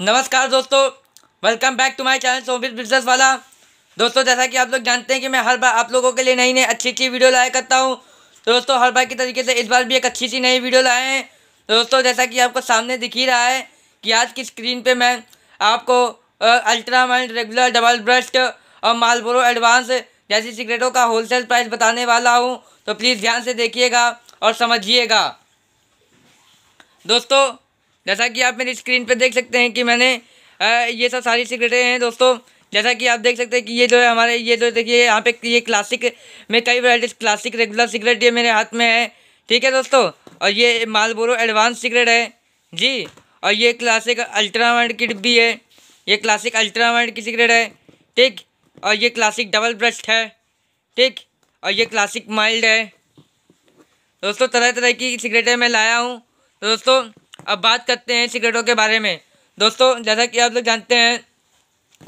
नमस्कार दोस्तों welcome back to my channel सोबित बिजनेस वाला दोस्तों जैसा कि आप लोग जानते हैं कि मैं हर बार आप लोगों के लिए नई नई अच्छी अच्छी वीडियो लाया करता हूं तो दोस्तों हर बार की तरीके से इस बार भी एक अच्छी सी नई वीडियो लाए हैं तो दोस्तों जैसा कि आपको सामने दिख ही रहा है कि आज की स्क्रीन पर मैं आपको ultra mild regular double burst और मालबोरो एडवांस जैसी सिगरेटों का होलसेल प्राइस बताने वाला हूँ तो प्लीज़ ध्यान से देखिएगा और समझिएगा दोस्तों जैसा कि आप मेरी स्क्रीन पर देख सकते हैं कि मैंने ये सब सारी सिगरेटें हैं दोस्तों जैसा कि आप देख सकते हैं कि ये जो है हमारे ये जो देखिए यहाँ पे ये क्लासिक में कई वैराइटीज क्लासिक रेगुलर सिगरेट ये मेरे हाथ में है ठीक है दोस्तों और ये मालबोरो एडवांस सिगरेट है जी और ये क्लासिक अल्ट्रा वाइड की डिब्बी है ये क्लासिक अल्ट्रा वाइड की सिगरेट है ठीक और ये क्लासिक डबल ब्रस्ट है ठीक और ये क्लासिक माइल्ड है दोस्तों तरह तरह की सिगरेटें मैं लाया हूँ दोस्तों अब बात करते हैं सिगरेटों के बारे में दोस्तों जैसा कि आप लोग जानते हैं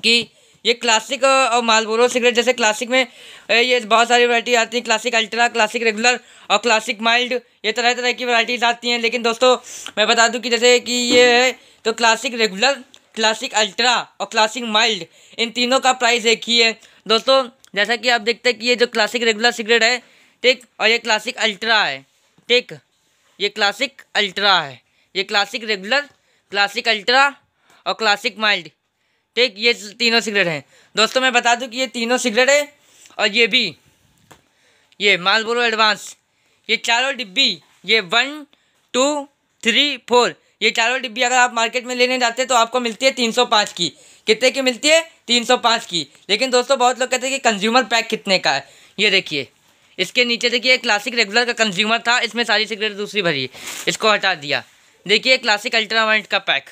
कि ये क्लासिक और मालबोरो सिगरेट जैसे क्लासिक में ये बहुत सारी वैरायटी आती हैं क्लासिक अल्ट्रा क्लासिक रेगुलर और क्लासिक माइल्ड ये तरह तरह की वैरायटीज़ आती हैं लेकिन दोस्तों मैं बता दूं कि जैसे कि ये है तो क्लासिक रेगुलर क्लासिक अल्ट्रा और क्लासिक माइल्ड इन तीनों का प्राइस एक ही है दोस्तों जैसा कि आप देखते हैं कि ये जो क्लासिक रेगुलर सिगरेट है ठीक और ये क्लासिक अल्ट्रा है ठीक ये क्लासिक अल्ट्रा है ये क्लासिक रेगुलर क्लासिक अल्ट्रा और क्लासिक माइल्ड ठीक ये तीनों सिगरेट हैं दोस्तों मैं बता दूं कि ये तीनों सिगरेट है और ये भी ये मालबोरो एडवांस ये चारों डिब्बी ये वन टू थ्री फोर ये चारों डिब्बी अगर आप मार्केट में लेने जाते हैं तो आपको मिलती है तीन सौ पाँच की कितने की मिलती है तीन सौ पाँच की लेकिन दोस्तों बहुत लोग कहते हैं कि कंज्यूमर पैक कितने का है ये देखिए इसके नीचे देखिए क्लासिक रेगुलर का कंज्यूमर था इसमें सारी सिगरेट दूसरी भरी इसको हटा दिया देखिए क्लासिक अल्ट्रा माइल्ड का पैक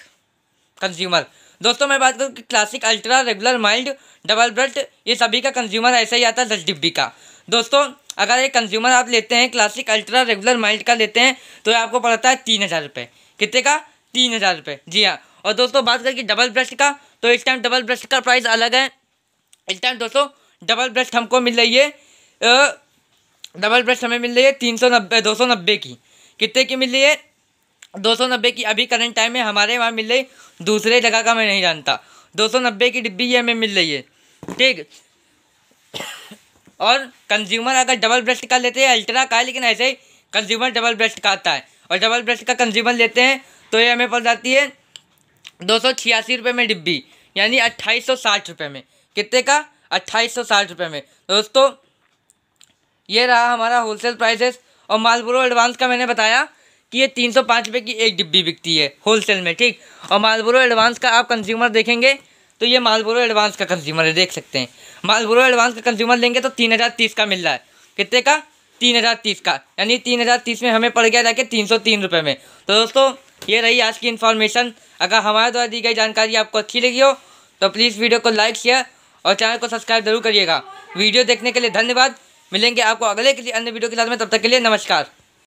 कंज्यूमर दोस्तों मैं बात करूँ कि classic ultra regular mild double burst ये सभी का कंज्यूमर ऐसा ही आता है दस डिब्बी का दोस्तों अगर ये कंज्यूमर आप लेते हैं क्लासिक अल्ट्रा रेगुलर माइल्ड का लेते हैं तो ये आपको पड़ता है तीन हज़ार रुपये कितने का तीन हज़ार रुपये जी हाँ और दोस्तों बात करके डबल ब्रश का तो इस टाइम डबल ब्रश का प्राइस अलग है इस टाइम दोस्तों डबल ब्रश हमको मिल रही है डबल ब्रश हमें मिल रही है तीन सौ नब्बे दो सौ नब्बे की कितने की मिल रही है दो सौ नब्बे की अभी करंट टाइम में हमारे वहाँ मिल रही दूसरे जगह का मैं नहीं जानता दो सौ नब्बे की डिब्बी ये हमें मिल रही है ठीक और कंज्यूमर अगर डबल ब्रेस्ट का लेते हैं अल्ट्रा का है लेकिन ऐसे ही कंज्यूमर डबल ब्रेस्ट का आता है और डबल ब्रेस्ट का कंज्यूमर लेते हैं तो ये हमें पड़ जाती है दो सौ छियासी रुपये में डिब्बी यानी अट्ठाईस सौ साठ रुपये में कितने का अट्ठाईस सौ साठ रुपये में दोस्तों ये रहा हमारा होलसेल प्राइसेस और मालपुरो एडवांस का मैंने बताया कि ये तीन सौ पाँच रुपये की एक डिब्बी बिकती है होलसेल में ठीक और मालबोरो एडवांस का आप कंज्यूमर देखेंगे तो ये मालबोरो एडवांस का कंज्यूमर है देख सकते हैं मालबोरो एडवांस का कंज्यूमर लेंगे तो तीन हज़ार तीस का मिल रहा है कितने का तीन हज़ार तीस का यानी तीन हज़ार तीस में हमें पड़ गया जाके तीन सौ तीन रुपये में तो दोस्तों ये रही आज की इन्फॉर्मेशन अगर हमारे द्वारा दी गई जानकारी आपको अच्छी लगी हो तो प्लीज़ वीडियो को लाइक शेयर और चैनल को सब्सक्राइब जरूर करिएगा वीडियो देखने के लिए धन्यवाद मिलेंगे आपको अगले के लिए अन्य वीडियो के साथ में तब तक के लिए नमस्कार